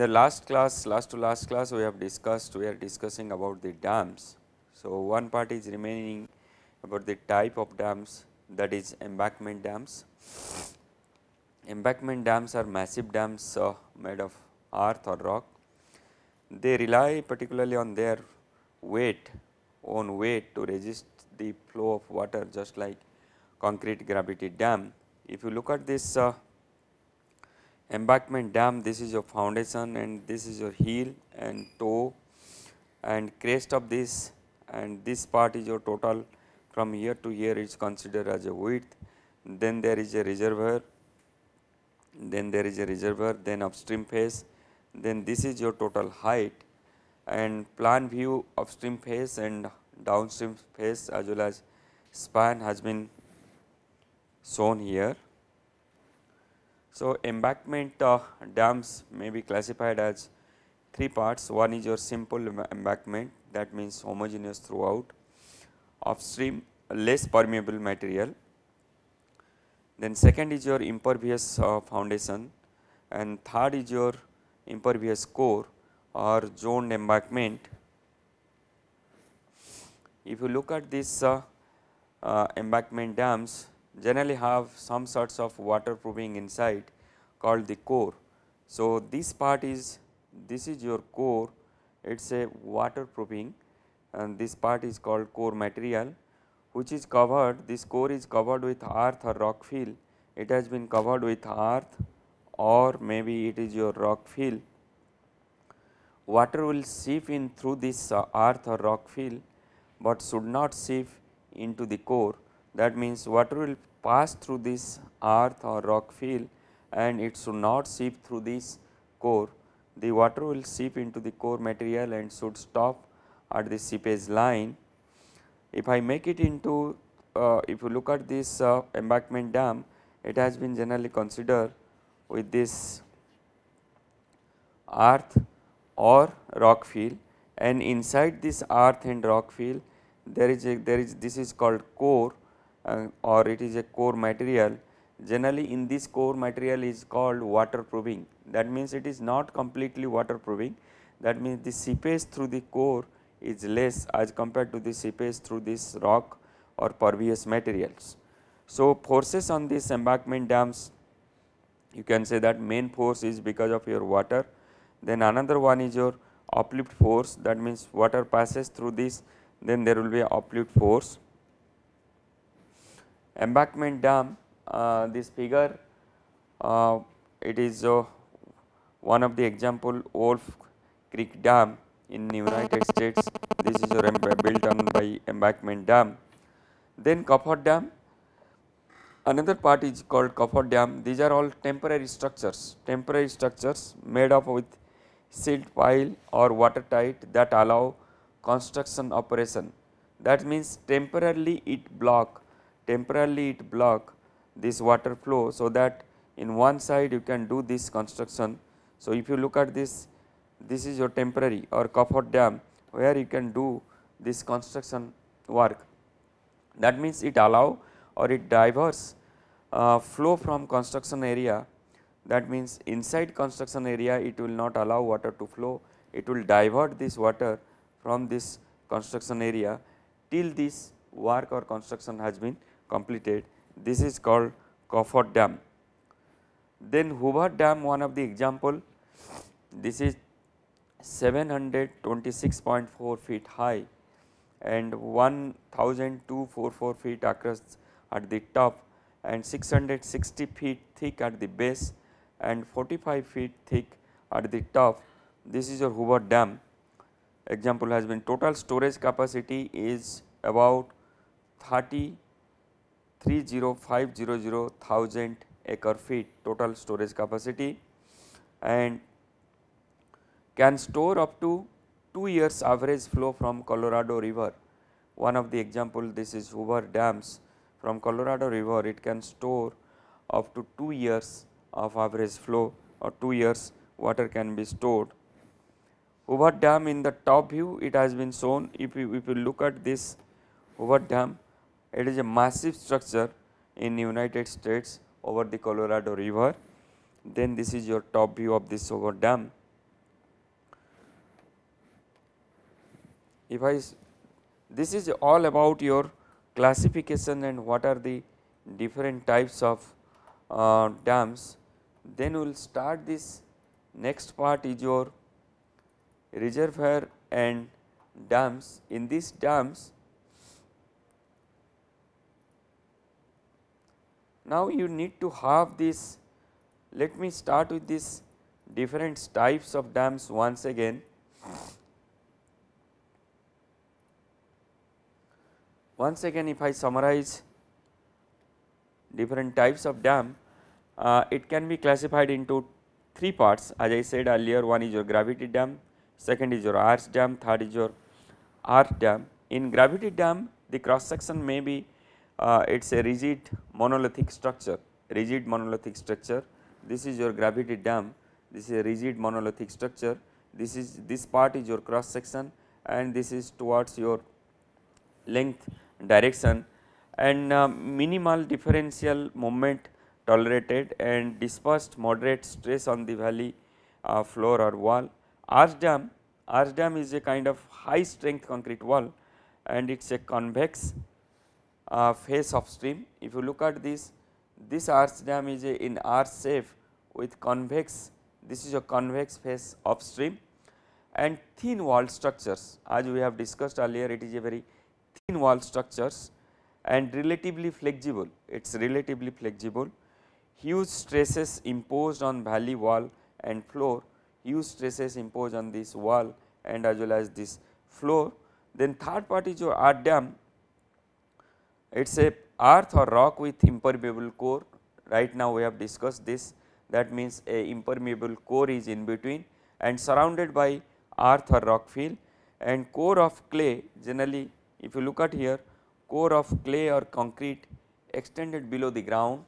the last class, last to last class we have discussed, we are discussing about the dams. So, one part is remaining about the type of dams that is embankment dams. Embankment dams are massive dams uh, made of earth or rock. They rely particularly on their weight, own weight to resist the flow of water just like concrete gravity dam. If you look at this uh, Embankment dam, this is your foundation and this is your heel and toe and crest of this and this part is your total from here to here is considered as a width. Then there is a reservoir, then there is a reservoir, then upstream face, then this is your total height and plan view upstream face and downstream face as well as span has been shown here. So, embankment uh, dams may be classified as three parts one is your simple embankment that means homogeneous throughout upstream less permeable material. Then second is your impervious uh, foundation and third is your impervious core or zoned embankment. If you look at this uh, uh, embankment dams generally have some sorts of waterproofing inside called the core. So, this part is this is your core it is a waterproofing and this part is called core material which is covered this core is covered with earth or rock fill it has been covered with earth or maybe it is your rock fill. Water will seep in through this uh, earth or rock fill, but should not seep into the core that means water will pass through this earth or rock field, and it should not seep through this core. The water will seep into the core material and should stop at the seepage line. If I make it into, uh, if you look at this uh, embankment dam, it has been generally considered with this earth or rock field, and inside this earth and rock field, there is a, there is this is called core uh, or it is a core material generally in this core material is called waterproofing that means it is not completely waterproofing that means the seepage through the core is less as compared to the seepage through this rock or pervious materials. So, forces on these embankment dams you can say that main force is because of your water then another one is your uplift force that means water passes through this then there will be uplift force embankment dam uh, this figure uh, it is uh, one of the example Wolf Creek Dam in United States this is uh, built on by embankment dam. Then copper Dam another part is called copper Dam these are all temporary structures temporary structures made up with sealed pile or watertight that allow construction operation that means temporarily it block temporarily it block this water flow so that in one side you can do this construction. So, if you look at this, this is your temporary or coffer dam where you can do this construction work. That means, it allow or it diverse uh, flow from construction area that means, inside construction area it will not allow water to flow, it will divert this water from this construction area till this work or construction has been completed this is called Coffer dam. Then Hoover dam one of the example this is 726.4 feet high and 1244 feet across at the top and 660 feet thick at the base and 45 feet thick at the top. This is your Hoover dam example has been total storage capacity is about 30 30500 acre feet total storage capacity and can store up to 2 years average flow from Colorado river. One of the example this is Hoover dams from Colorado river it can store up to 2 years of average flow or 2 years water can be stored. Hoover dam in the top view it has been shown if you, if you look at this Hoover dam it is a massive structure in United States over the Colorado River. Then this is your top view of this over dam. If I this is all about your classification and what are the different types of uh, dams. Then we will start this next part is your reservoir and dams. In these dams Now, you need to have this let me start with this different types of dams once again. Once again if I summarize different types of dam, uh, it can be classified into three parts as I said earlier one is your gravity dam, second is your arch dam, third is your arch dam. In gravity dam the cross section may be uh, it is a rigid monolithic structure, rigid monolithic structure. This is your gravity dam, this is a rigid monolithic structure, this is this part is your cross section and this is towards your length direction and uh, minimal differential moment tolerated and dispersed moderate stress on the valley uh, floor or wall. Arch dam, arch dam is a kind of high strength concrete wall and it is a convex uh, face of stream. If you look at this, this arch dam is a, in arch shape with convex, this is a convex face of stream and thin wall structures as we have discussed earlier it is a very thin wall structures and relatively flexible, it is relatively flexible. Huge stresses imposed on valley wall and floor, huge stresses imposed on this wall and as well as this floor. Then third part is your art dam it is a earth or rock with impermeable core right now we have discussed this that means a impermeable core is in between and surrounded by earth or rock fill and core of clay generally if you look at here core of clay or concrete extended below the ground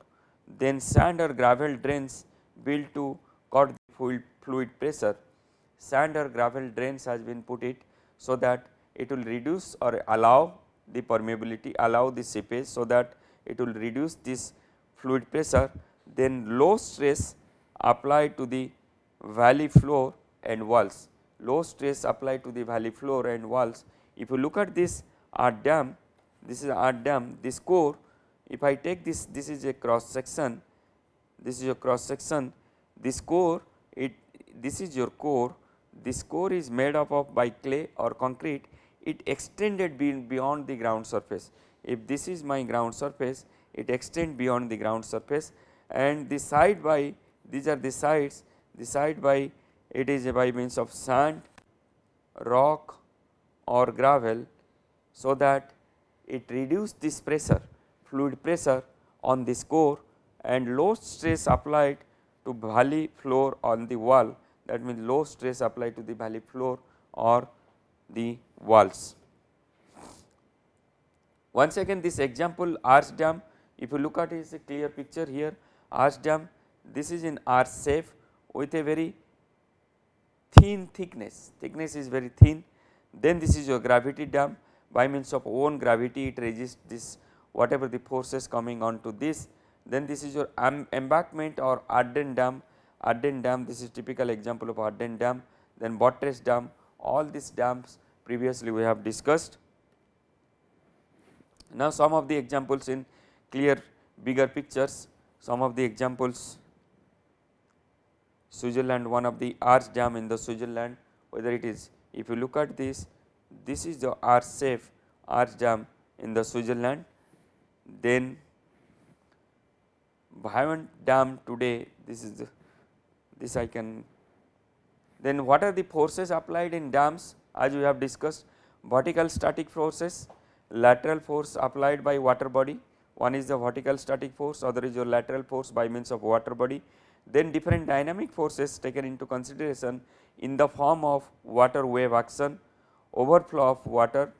then sand or gravel drains built to cut the fluid pressure sand or gravel drains has been put it so that it will reduce or allow the permeability allow the seepage so that it will reduce this fluid pressure then low stress applied to the valley floor and walls low stress applied to the valley floor and walls if you look at this R dam this is R dam this core if I take this this is a cross section this is your cross section this core it this is your core this core is made up of by clay or concrete it extended beyond the ground surface. If this is my ground surface, it extend beyond the ground surface and the side by these are the sides, the side by it is by means of sand, rock or gravel. So, that it reduce this pressure fluid pressure on this core and low stress applied to valley floor on the wall that means low stress applied to the valley floor or the walls. Once again this example arch dam if you look at it is a clear picture here arch dam this is in arch safe with a very thin thickness, thickness is very thin then this is your gravity dam by means of own gravity it resists this whatever the forces coming on to this then this is your embankment or Arden dam, Arden dam this is typical example of Arden dam then buttress dam all these dams previously we have discussed. Now, some of the examples in clear bigger pictures, some of the examples Switzerland one of the arch dam in the Switzerland whether it is if you look at this this is the arch safe arch dam in the Switzerland then Violent dam today this is the, this I can then what are the forces applied in dams as we have discussed vertical static forces, lateral force applied by water body, one is the vertical static force, other is your lateral force by means of water body. Then different dynamic forces taken into consideration in the form of water wave action, overflow of water,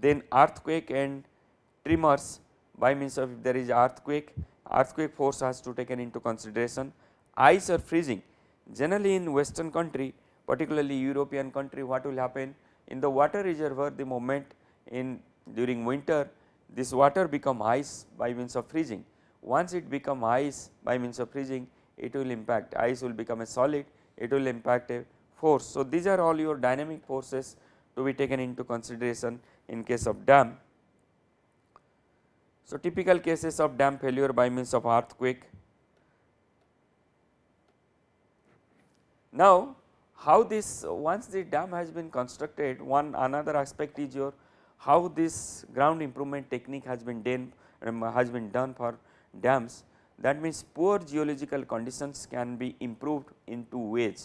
then earthquake and tremors by means of if there is earthquake, earthquake force has to taken into consideration. Ice or freezing generally in western country particularly European country what will happen in the water reservoir the moment in during winter this water become ice by means of freezing. Once it become ice by means of freezing it will impact ice will become a solid it will impact a force. So, these are all your dynamic forces to be taken into consideration in case of dam. So, typical cases of dam failure by means of earthquake. Now, how this once the dam has been constructed one another aspect is your how this ground improvement technique has been done um, has been done for dams that means poor geological conditions can be improved in two ways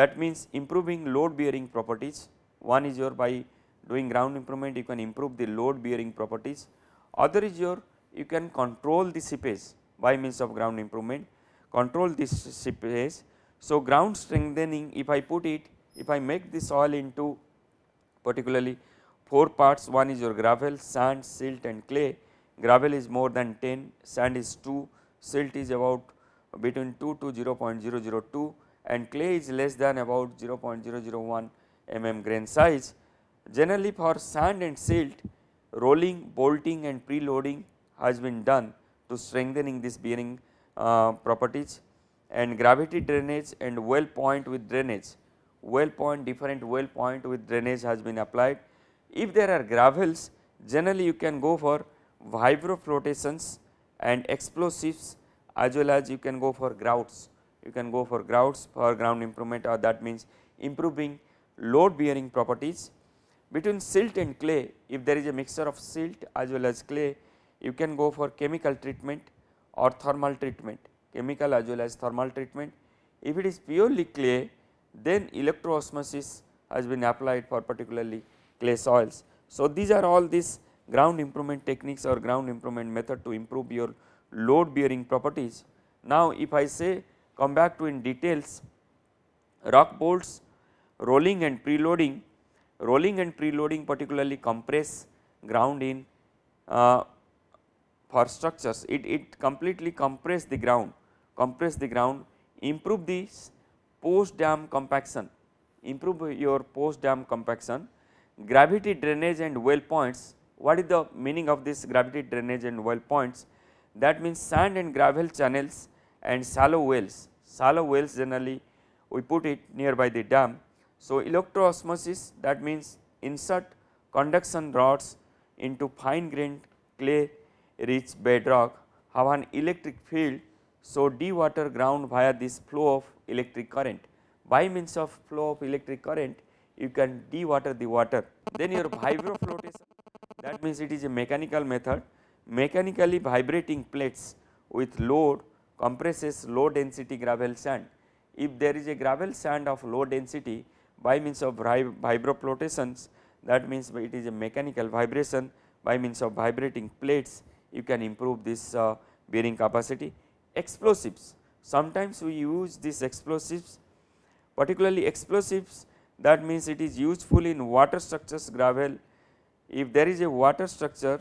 that means improving load bearing properties one is your by doing ground improvement you can improve the load bearing properties other is your you can control the seepage by means of ground improvement control this seepage so, ground strengthening if I put it if I make the soil into particularly 4 parts one is your gravel, sand, silt and clay. Gravel is more than 10, sand is 2, silt is about between 2 to 0 0.002 and clay is less than about 0 0.001 mm grain size. Generally for sand and silt rolling, bolting and preloading has been done to strengthening this bearing uh, properties and gravity drainage and well point with drainage. Well point different well point with drainage has been applied. If there are gravels generally you can go for vibro and explosives as well as you can go for grouts. You can go for grouts for ground improvement or that means improving load bearing properties. Between silt and clay if there is a mixture of silt as well as clay you can go for chemical treatment or thermal treatment chemical as well as thermal treatment. If it is purely clay then osmosis has been applied for particularly clay soils. So, these are all these ground improvement techniques or ground improvement method to improve your load bearing properties. Now, if I say come back to in details rock bolts, rolling and preloading, rolling and preloading particularly compress ground in uh, for structures, it, it completely compress the ground compress the ground, improve this post dam compaction, improve your post dam compaction, gravity drainage and well points. What is the meaning of this gravity drainage and well points? That means sand and gravel channels and shallow wells, shallow wells generally we put it nearby the dam. So, osmosis that means insert conduction rods into fine grained clay rich bedrock have an electric field so, dewater ground via this flow of electric current by means of flow of electric current you can dewater the water then your vibroflotation that means it is a mechanical method mechanically vibrating plates with load compresses low density gravel sand. If there is a gravel sand of low density by means of vibroflotations that means it is a mechanical vibration by means of vibrating plates you can improve this uh, bearing capacity explosives. Sometimes we use these explosives particularly explosives that means it is useful in water structures gravel. If there is a water structure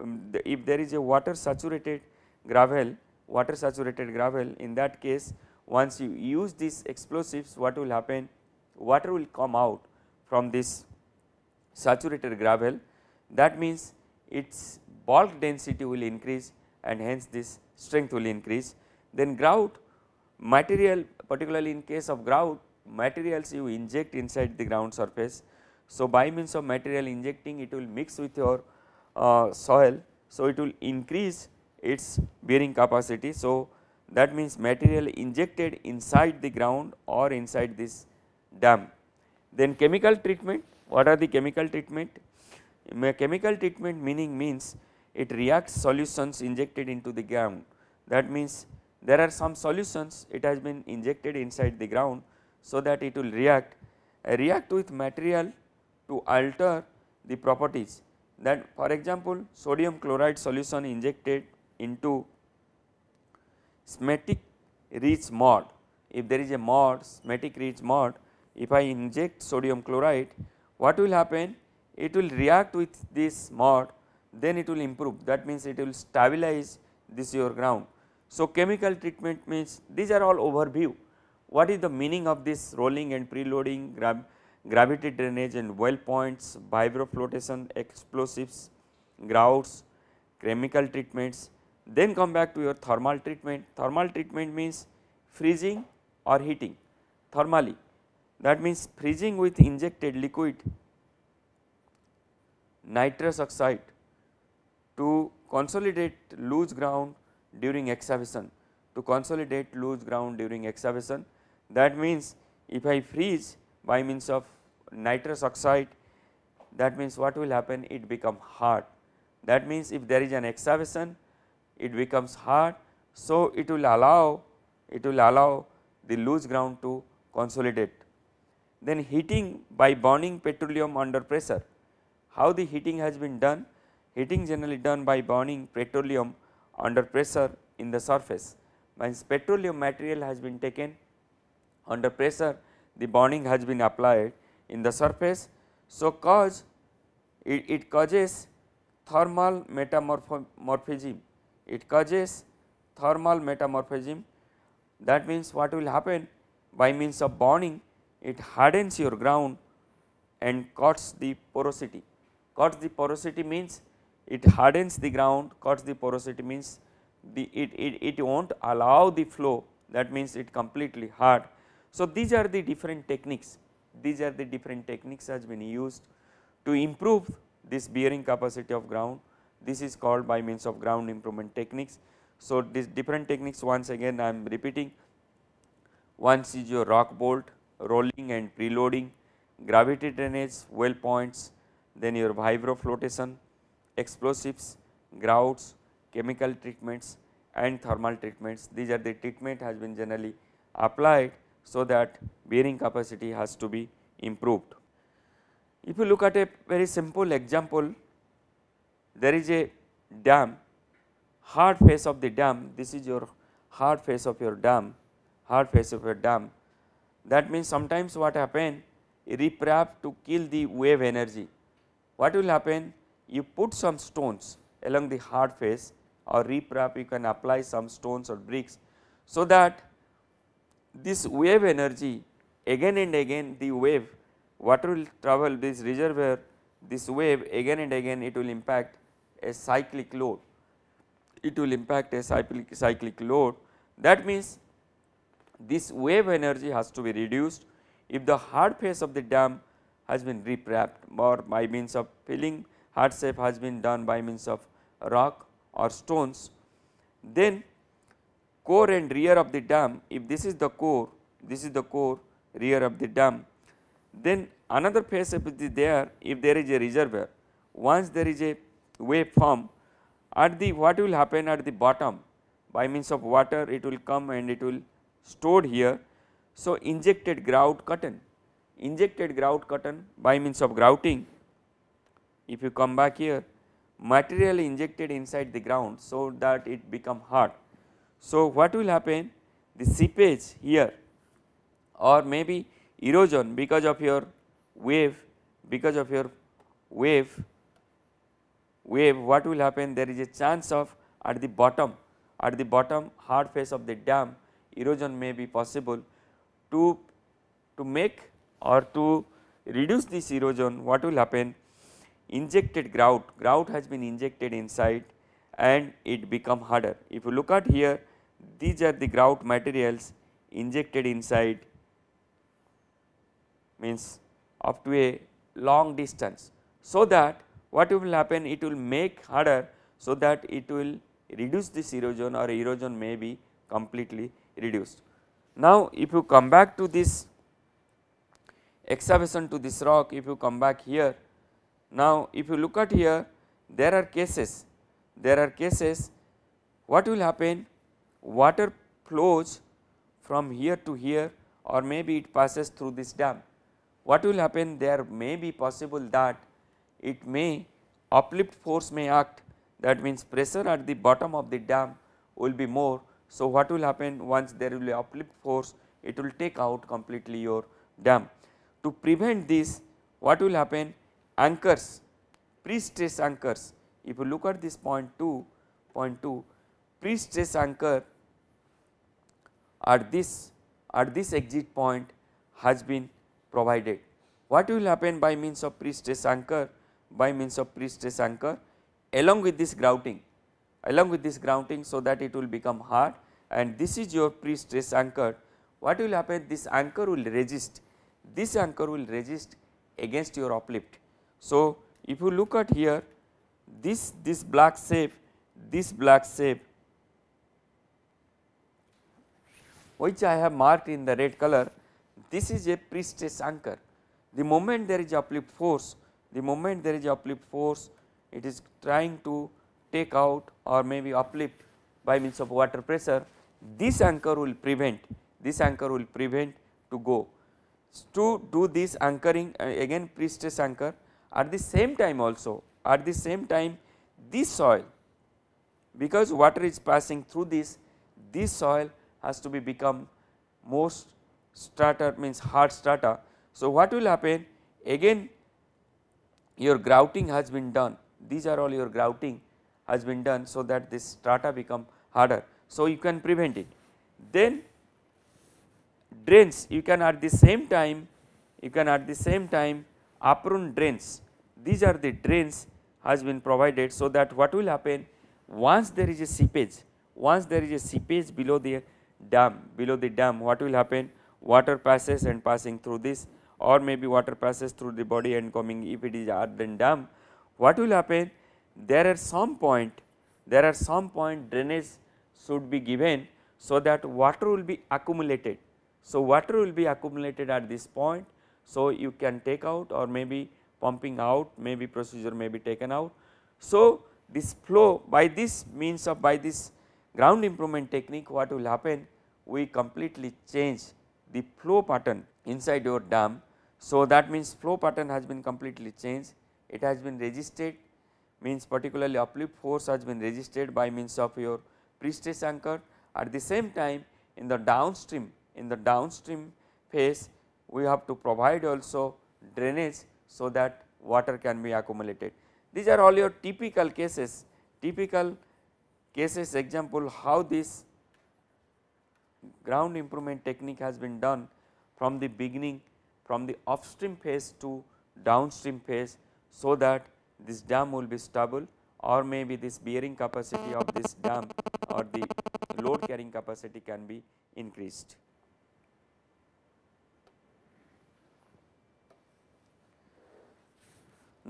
um, if there is a water saturated gravel water saturated gravel in that case once you use these explosives what will happen water will come out from this saturated gravel that means its bulk density will increase and hence this strength will increase. Then grout material particularly in case of grout materials you inject inside the ground surface. So, by means of material injecting it will mix with your uh, soil. So, it will increase its bearing capacity. So, that means material injected inside the ground or inside this dam. Then chemical treatment, what are the chemical treatment? Chemical treatment meaning means it reacts solutions injected into the ground. That means, there are some solutions it has been injected inside the ground, so that it will react, react with material to alter the properties that for example, sodium chloride solution injected into smetic rich mod. If there is a mod smetic rich mod, if I inject sodium chloride, what will happen? It will react with this mod then it will improve that means it will stabilize this your ground. So, chemical treatment means these are all overview what is the meaning of this rolling and preloading gravity drainage and well points, vibroflotation, explosives, grouts, chemical treatments. Then come back to your thermal treatment. Thermal treatment means freezing or heating thermally. That means freezing with injected liquid nitrous oxide to consolidate loose ground during excavation, to consolidate loose ground during excavation, that means if I freeze by means of nitrous oxide that means what will happen it become hard that means if there is an excavation, it becomes hard so it will allow it will allow the loose ground to consolidate then heating by burning petroleum under pressure how the heating has been done Heating generally done by burning petroleum under pressure in the surface means petroleum material has been taken under pressure the burning has been applied in the surface. So, cause it, it causes thermal metamorphism, it causes thermal metamorphism that means what will happen by means of burning it hardens your ground and cuts the porosity, cuts the porosity means it hardens the ground cuts the porosity means the it, it, it will not allow the flow that means it completely hard. So, these are the different techniques these are the different techniques has been used to improve this bearing capacity of ground this is called by means of ground improvement techniques. So, these different techniques once again I am repeating once is your rock bolt, rolling and preloading, gravity drainage, well points, then your vibro flotation, explosives, grouts, chemical treatments and thermal treatments. These are the treatment has been generally applied so that bearing capacity has to be improved. If you look at a very simple example, there is a dam, hard face of the dam, this is your hard face of your dam, hard face of your dam. That means sometimes what happen, riprap to kill the wave energy. What will happen? you put some stones along the hard face or riprap you can apply some stones or bricks. So, that this wave energy again and again the wave water will travel this reservoir this wave again and again it will impact a cyclic load it will impact a cyclic, cyclic load that means this wave energy has to be reduced if the hard face of the dam has been riprapped or by means of filling heart shape has been done by means of rock or stones. Then core and rear of the dam if this is the core this is the core rear of the dam then another phase shape is there if there is a reservoir once there is a wave form at the what will happen at the bottom by means of water it will come and it will stored here. So, injected grout cotton injected grout cotton by means of grouting if you come back here material injected inside the ground so that it become hard. So, what will happen the seepage here or maybe erosion because of your wave because of your wave wave what will happen there is a chance of at the bottom at the bottom hard face of the dam erosion may be possible to to make or to reduce this erosion what will happen injected grout, grout has been injected inside and it become harder. If you look at here these are the grout materials injected inside means up to a long distance. So that what will happen it will make harder so that it will reduce this erosion or erosion may be completely reduced. Now if you come back to this excavation to this rock if you come back here now, if you look at here there are cases, there are cases what will happen water flows from here to here or maybe it passes through this dam. What will happen there may be possible that it may uplift force may act that means pressure at the bottom of the dam will be more. So, what will happen once there will be uplift force it will take out completely your dam. To prevent this what will happen anchors pre-stress anchors if you look at this point 2 point 2 pre-stress anchor at this at this exit point has been provided. What will happen by means of pre-stress anchor? By means of pre-stress anchor along with this grouting along with this grouting so that it will become hard and this is your pre-stress anchor. What will happen? This anchor will resist, this anchor will resist against your uplift so, if you look at here this this black shape this black shape which I have marked in the red color this is a pre-stress anchor. The moment there is uplift force the moment there is uplift force it is trying to take out or maybe uplift by means of water pressure this anchor will prevent this anchor will prevent to go. To do this anchoring uh, again pre-stress anchor at the same time also at the same time this soil because water is passing through this this soil has to be become more strata means hard strata. So, what will happen again your grouting has been done these are all your grouting has been done so that this strata become harder. So, you can prevent it then drains you can at the same time you can at the same time apron drains. These are the drains has been provided so that what will happen once there is a seepage, once there is a seepage below the dam, below the dam what will happen water passes and passing through this or maybe water passes through the body and coming if it is ardent dam. What will happen there are some point, there are some point drainage should be given so that water will be accumulated. So, water will be accumulated at this point so, you can take out or maybe pumping out maybe procedure may be taken out. So, this flow by this means of by this ground improvement technique what will happen we completely change the flow pattern inside your dam. So, that means flow pattern has been completely changed it has been resisted means particularly uplift force has been resisted by means of your pre-stress anchor at the same time in the downstream in the downstream phase we have to provide also drainage so that water can be accumulated. These are all your typical cases, typical cases example how this ground improvement technique has been done from the beginning from the upstream phase to downstream phase so that this dam will be stable or maybe this bearing capacity of this dam or the load carrying capacity can be increased.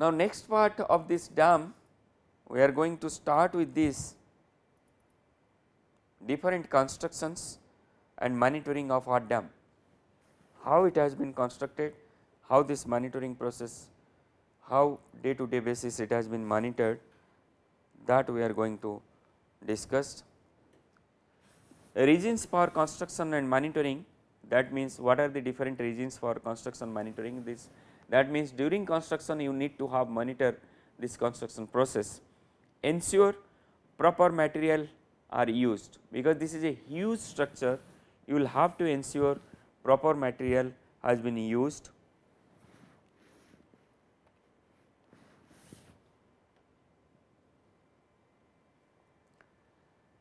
Now, next part of this dam we are going to start with these different constructions and monitoring of our dam, how it has been constructed, how this monitoring process, how day to day basis it has been monitored that we are going to discuss. Regions for construction and monitoring that means what are the different regions for construction monitoring this that means, during construction you need to have monitor this construction process, ensure proper material are used because this is a huge structure you will have to ensure proper material has been used.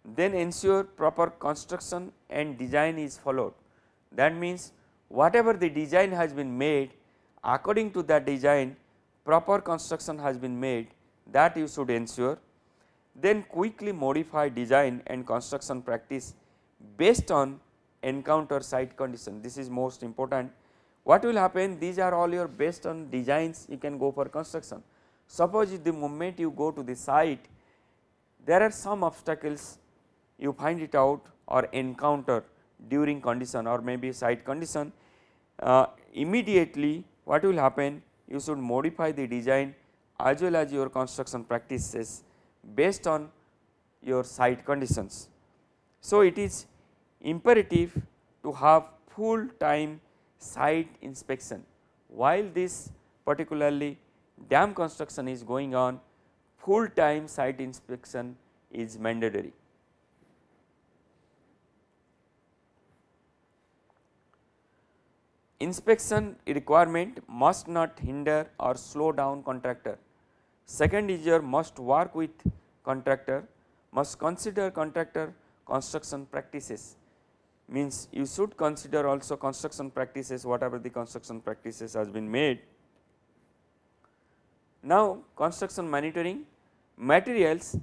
Then ensure proper construction and design is followed that means whatever the design has been made according to that design proper construction has been made that you should ensure then quickly modify design and construction practice based on encounter site condition this is most important what will happen these are all your based on designs you can go for construction suppose the moment you go to the site there are some obstacles you find it out or encounter during condition or maybe site condition uh, immediately what will happen you should modify the design as well as your construction practices based on your site conditions. So, it is imperative to have full time site inspection while this particularly dam construction is going on full time site inspection is mandatory. Inspection requirement must not hinder or slow down contractor. Second is your must work with contractor, must consider contractor construction practices means you should consider also construction practices whatever the construction practices has been made. Now construction monitoring materials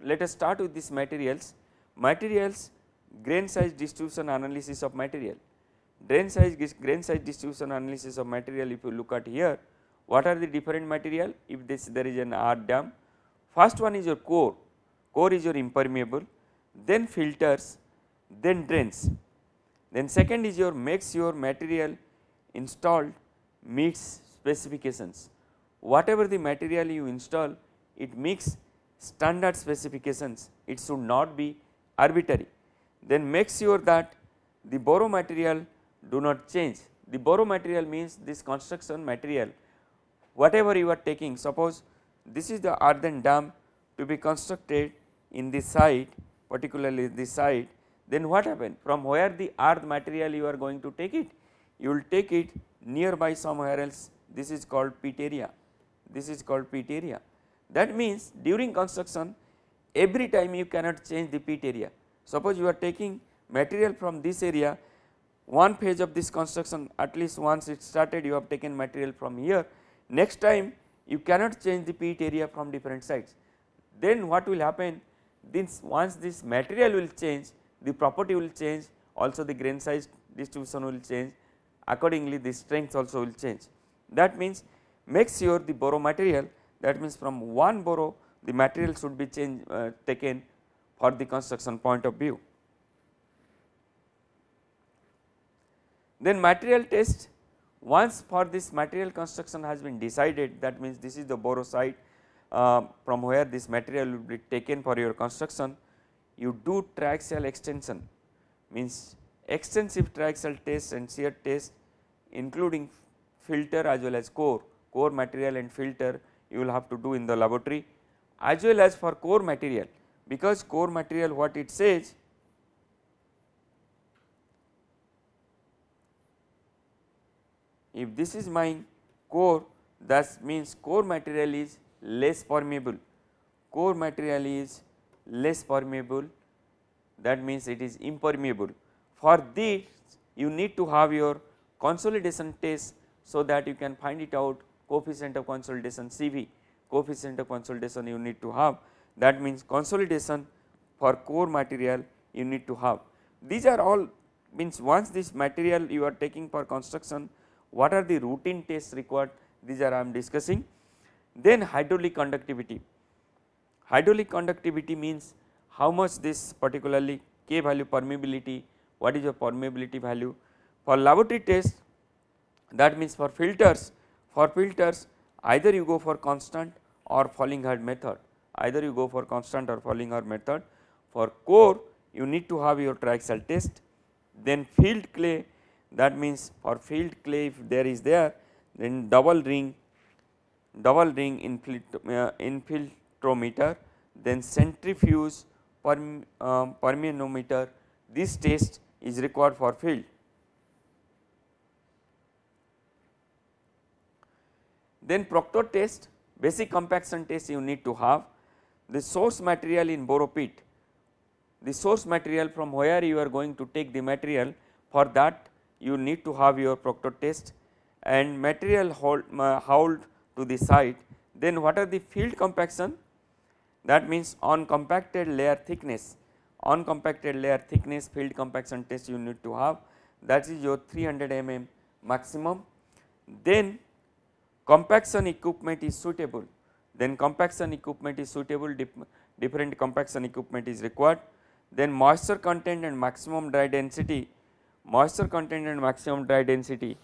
let us start with these materials materials grain size distribution analysis of material Grain size, grain size distribution analysis of material if you look at here, what are the different material if this there is an R dam. First one is your core, core is your impermeable, then filters, then drains. Then second is your makes your material installed meets specifications. Whatever the material you install, it meets standard specifications, it should not be arbitrary. Then make sure that the borrow material do not change. The borrow material means this construction material whatever you are taking suppose this is the earthen dam to be constructed in this site particularly this site then what happened from where the earth material you are going to take it you will take it nearby somewhere else this is called pit area this is called pit area that means during construction every time you cannot change the pit area suppose you are taking material from this area one phase of this construction at least once it started you have taken material from here. Next time you cannot change the pit area from different sides. Then what will happen this once this material will change the property will change also the grain size distribution will change accordingly the strength also will change. That means make sure the borrow material that means from one borrow the material should be change uh, taken for the construction point of view. Then material test once for this material construction has been decided that means this is the borrow site uh, from where this material will be taken for your construction you do triaxial extension means extensive triaxial test and shear test including filter as well as core, core material and filter you will have to do in the laboratory as well as for core material because core material what it says If this is my core that means core material is less permeable, core material is less permeable that means it is impermeable. For this you need to have your consolidation test so that you can find it out coefficient of consolidation CV, coefficient of consolidation you need to have that means consolidation for core material you need to have. These are all means once this material you are taking for construction what are the routine tests required these are I am discussing. Then hydraulic conductivity, hydraulic conductivity means how much this particularly K value permeability, what is your permeability value. For laboratory tests, that means for filters, for filters either you go for constant or falling hard method, either you go for constant or falling hard method. For core you need to have your triaxial test, then field clay that means for field clay if there is there then double ring double ring infiltrometer uh, then centrifuge perm, uh, this test is required for field. Then Proctor test basic compaction test you need to have the source material in boro pit the source material from where you are going to take the material for that you need to have your proctor test and material hold, uh, to the site. Then what are the field compaction? That means on compacted layer thickness, on compacted layer thickness field compaction test you need to have that is your 300 mm maximum. Then compaction equipment is suitable, then compaction equipment is suitable different compaction equipment is required. Then moisture content and maximum dry density moisture content and maximum dry density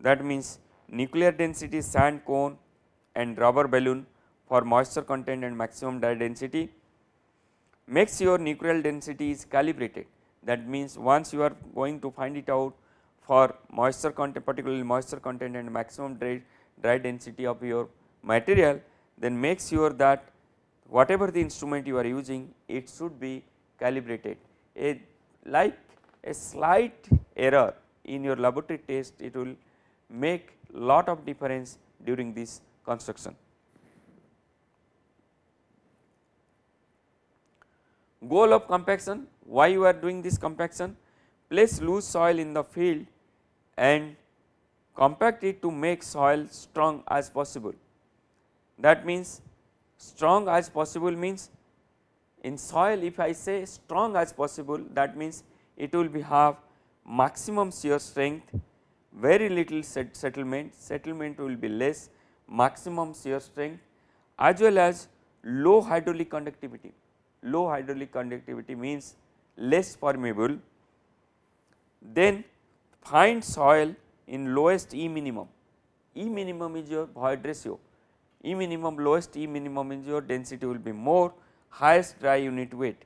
that means nuclear density sand cone and rubber balloon for moisture content and maximum dry density make sure nuclear density is calibrated that means once you are going to find it out for moisture content particularly moisture content and maximum dry, dry density of your material then make sure that whatever the instrument you are using it should be calibrated a like a slight error in your laboratory test it will make lot of difference during this construction. Goal of compaction why you are doing this compaction place loose soil in the field and compact it to make soil strong as possible. That means strong as possible means in soil if I say strong as possible that means it will be have maximum shear strength, very little set settlement, settlement will be less, maximum shear strength as well as low hydraulic conductivity. Low hydraulic conductivity means less permeable, then find soil in lowest E minimum. E minimum is your void ratio, E minimum lowest E minimum is your density will be more highest dry unit weight.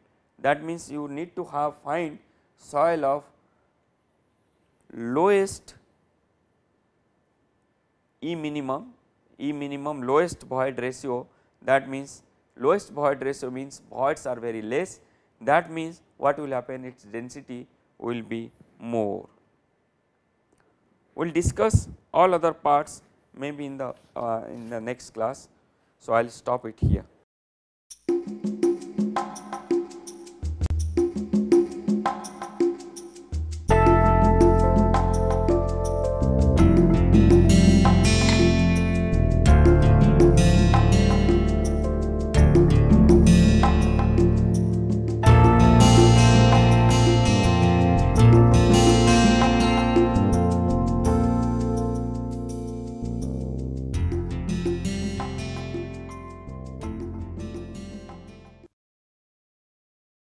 That means you need to have find soil of lowest E minimum, E minimum lowest void ratio that means lowest void ratio means voids are very less that means what will happen its density will be more. We will discuss all other parts maybe in the uh, in the next class. So, I will stop it here.